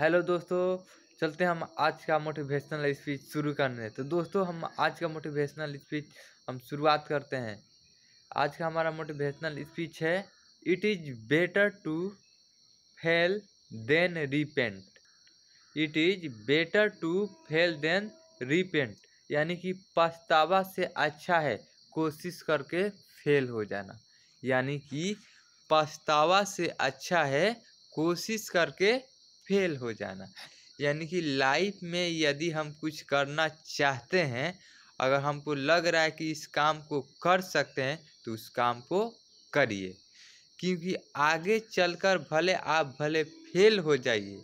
hello दोस्तों चलते हम आज का मोटिवेशनल स्पीच शुरू करने तो दोस्तों हम आज का मोटिवेशनल स्पीच हम शुरुआत करते हैं आज का हमारा मोटिवेशनल स्पीच है it is better to fail than repent it is better to fail than repent यानी कि पछतावा से अच्छा है कोशिश करके फेल हो जाना यानी कि पछतावा से अच्छा है कोशिश करके फेल हो जाना यानी कि लाइफ में यदि हम कुछ करना चाहते हैं अगर हमको लग रहा है कि इस काम को कर सकते हैं तो उस काम को करिए क्योंकि आगे चलकर भले आप भले फेल हो जाइए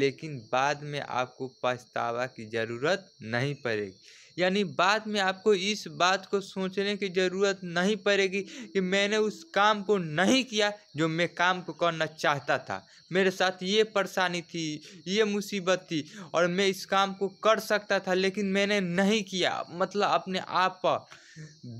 लेकिन बाद में आपको पछतावा की ज़रूरत नहीं पड़ेगी यानी बाद में आपको इस बात को सोचने की ज़रूरत नहीं पड़ेगी कि मैंने उस काम को नहीं किया जो मैं काम को करना चाहता था मेरे साथ ये परेशानी थी ये मुसीबत थी और मैं इस काम को कर सकता था लेकिन मैंने नहीं किया मतलब अपने आप पर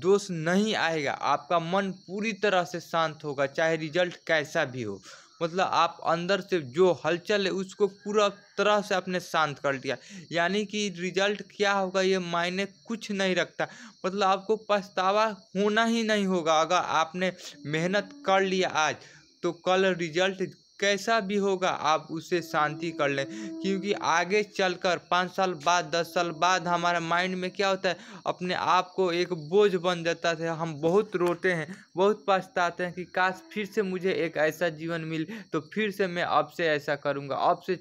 दोष नहीं आएगा आपका मन पूरी तरह से शांत होगा चाहे रिजल्ट कैसा भी हो मतलब आप अंदर से जो हलचल है उसको पूरा तरह से आपने शांत कर दिया यानी कि रिजल्ट क्या होगा ये मायने कुछ नहीं रखता मतलब आपको पछतावा होना ही नहीं होगा अगर आपने मेहनत कर लिया आज तो कल रिजल्ट कैसा भी होगा आप उससे शांति कर लें क्योंकि आगे चलकर पाँच साल बाद दस साल बाद हमारे माइंड में क्या होता है अपने आप को एक बोझ बन जाता है हम बहुत रोते हैं बहुत पछताते हैं कि काश फिर से मुझे एक ऐसा जीवन मिले तो फिर से मैं अब से ऐसा करूँगा अब से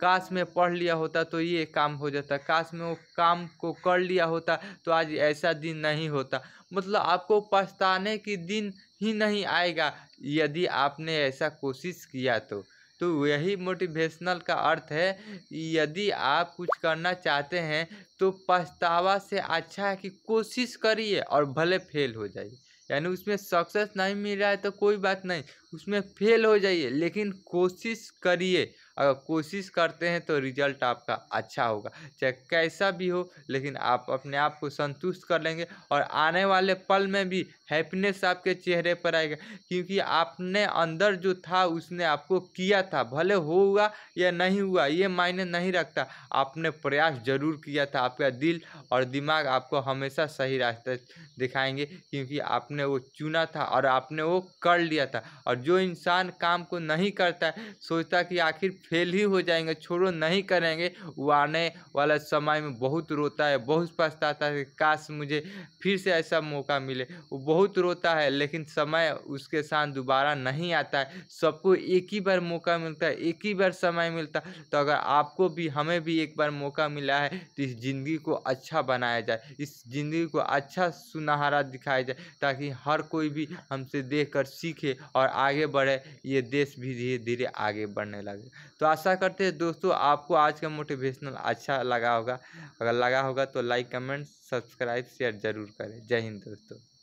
काश में पढ़ लिया होता तो ये काम हो जाता काश में वो काम को कर लिया होता तो आज ऐसा दिन नहीं होता मतलब आपको पछताने की दिन ही नहीं आएगा यदि आपने ऐसा कोशिश किया तो तो यही मोटिवेशनल का अर्थ है यदि आप कुछ करना चाहते हैं तो पछतावा से अच्छा है कि कोशिश करिए और भले फेल हो जाइए यानी उसमें सक्सेस नहीं मिल रहा है तो कोई बात नहीं उसमें फेल हो जाइए लेकिन कोशिश करिए अगर कोशिश करते हैं तो रिजल्ट आपका अच्छा होगा चाहे कैसा भी हो लेकिन आप अपने आप को संतुष्ट कर लेंगे और आने वाले पल में भी हैप्पीनेस आपके चेहरे पर आएगा क्योंकि आपने अंदर जो था उसने आपको किया था भले होगा या नहीं हुआ ये मायने नहीं रखता आपने प्रयास जरूर किया था आपका दिल और दिमाग आपको हमेशा सही रास्ते दिखाएंगे क्योंकि आपने वो चुना था और आपने वो कर लिया था और जो इंसान काम को नहीं करता है सोचता कि आखिर फेल ही हो जाएंगे छोड़ो नहीं करेंगे वो आने वाला समय में बहुत रोता है बहुत पछताता है काश मुझे फिर से ऐसा मौका मिले वो बहुत रोता है लेकिन समय उसके साथ दोबारा नहीं आता है सबको एक ही बार मौका मिलता है एक ही बार समय मिलता है तो अगर आपको भी हमें भी एक बार मौका मिला है तो इस ज़िंदगी को अच्छा बनाया जाए इस ज़िंदगी को अच्छा सुनहरा दिखाया जाए ताकि हर कोई भी हमसे देख कर सीखे और आगे आगे बढ़े ये देश भी धीरे धीरे आगे बढ़ने लगे तो आशा करते हैं दोस्तों आपको आज का मोटिवेशनल अच्छा लगा होगा अगर लगा होगा तो लाइक कमेंट सब्सक्राइब शेयर ज़रूर करें जय हिंद दोस्तों